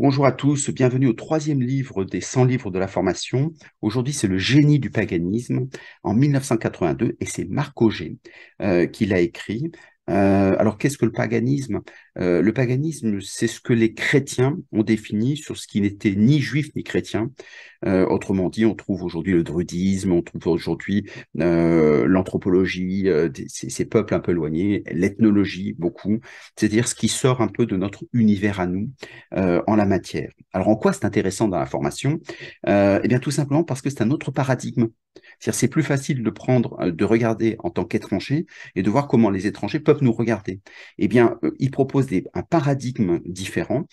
Bonjour à tous, bienvenue au troisième livre des 100 livres de la formation. Aujourd'hui, c'est le génie du paganisme en 1982 et c'est Marc Auger euh, qui l'a écrit. Euh, alors qu'est-ce que le paganisme euh, Le paganisme, c'est ce que les chrétiens ont défini sur ce qui n'était ni juif ni chrétien. Euh, autrement dit, on trouve aujourd'hui le druidisme, on trouve aujourd'hui l'anthropologie, ces, ces, peuples un peu éloignés, l'ethnologie beaucoup, c'est-à-dire ce qui sort un peu de notre univers à nous en la matière. Alors en quoi c'est intéressant dans la formation euh, Eh bien tout simplement parce que c'est un autre paradigme. cest c'est plus facile de prendre, euh, de regarder en tant qu'étranger et de voir comment les étrangers peuvent nous regarder. Eh bien euh, ils proposent un paradigme différent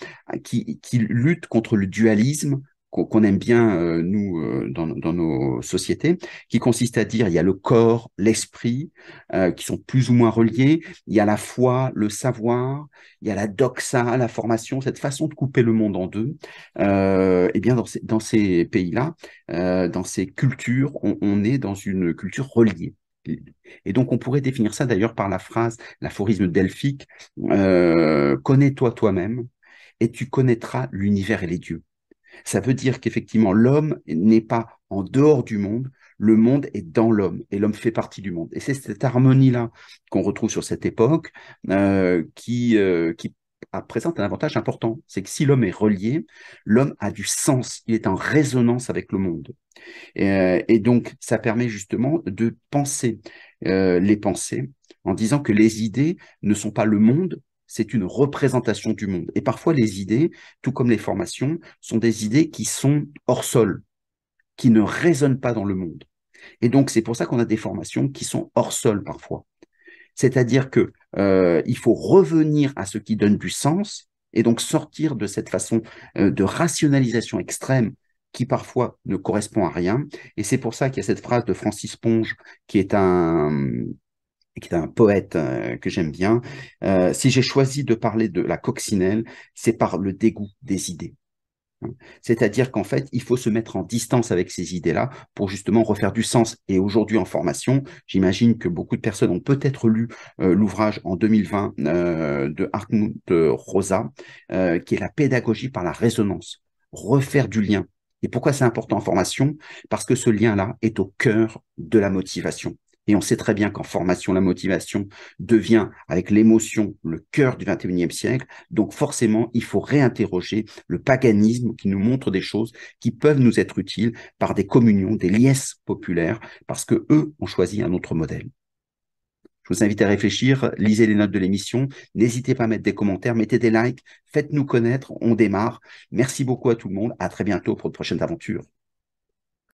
qui, qui lutte contre le dualisme, qu'on aime bien euh, nous euh, dans, nos sociétés, qui consiste à dire il y a le corps, l'esprit, euh, qui sont plus ou moins reliés, il y a la foi, le savoir, il y a la doxa, la formation, cette façon de couper le monde en deux. et eh bien dans ces, pays-là, dans ces cultures, on, on, est dans une culture reliée. Et donc on pourrait définir ça d'ailleurs par la phrase, l'aphorisme delphique, connais-toi toi-même et tu connaîtras l'univers et les dieux. Ça veut dire qu'effectivement, l'homme n'est pas en dehors du monde, le monde est dans l'homme et l'homme fait partie du monde. Et c'est cette harmonie-là qu'on retrouve sur cette époque euh, qui, euh, présente un avantage important. C'est que si l'homme est relié, l'homme a du sens, il est en résonance avec le monde. Et, euh, donc, ça permet justement de penser les pensées en disant que les idées ne sont pas le monde, c'est une représentation du monde. Et parfois, les idées, tout comme les formations, sont des idées qui sont hors sol, qui ne résonnent pas dans le monde. Et donc, c'est pour ça qu'on a des formations qui sont hors sol parfois. C'est-à-dire que euh, il faut revenir à ce qui donne du sens et donc sortir de cette façon euh, de rationalisation extrême qui parfois ne correspond à rien. Et c'est pour ça qu'il y a cette phrase de Francis Ponge, qui est un, qui est un poète euh, que j'aime bien, euh, si j'ai choisi de parler de la coccinelle, c'est par le dégoût des idées. Hein. C'est-à-dire qu'en fait, il faut se mettre en distance avec ces idées-là pour justement refaire du sens. Et aujourd'hui, en formation, j'imagine que beaucoup de personnes ont peut-être lu euh, l'ouvrage en 2020 de Hartmut Rosa, qui est La pédagogie par la résonance, refaire du lien. Et pourquoi c'est important en formation Parce que ce lien-là est au cœur de la motivation. Et on sait très bien qu'en formation, la motivation devient, avec l'émotion, le cœur du 21e siècle. Donc forcément, il faut réinterroger le paganisme qui nous montre des choses qui peuvent nous être utiles par des communions, des liesses populaires, parce que eux ont choisi un autre modèle. Je vous invite à réfléchir, lisez les notes de l'émission, n'hésitez pas à mettre des commentaires, mettez des likes, faites-nous connaître, on démarre. Merci beaucoup à tout le monde, à très bientôt pour de prochaines aventures.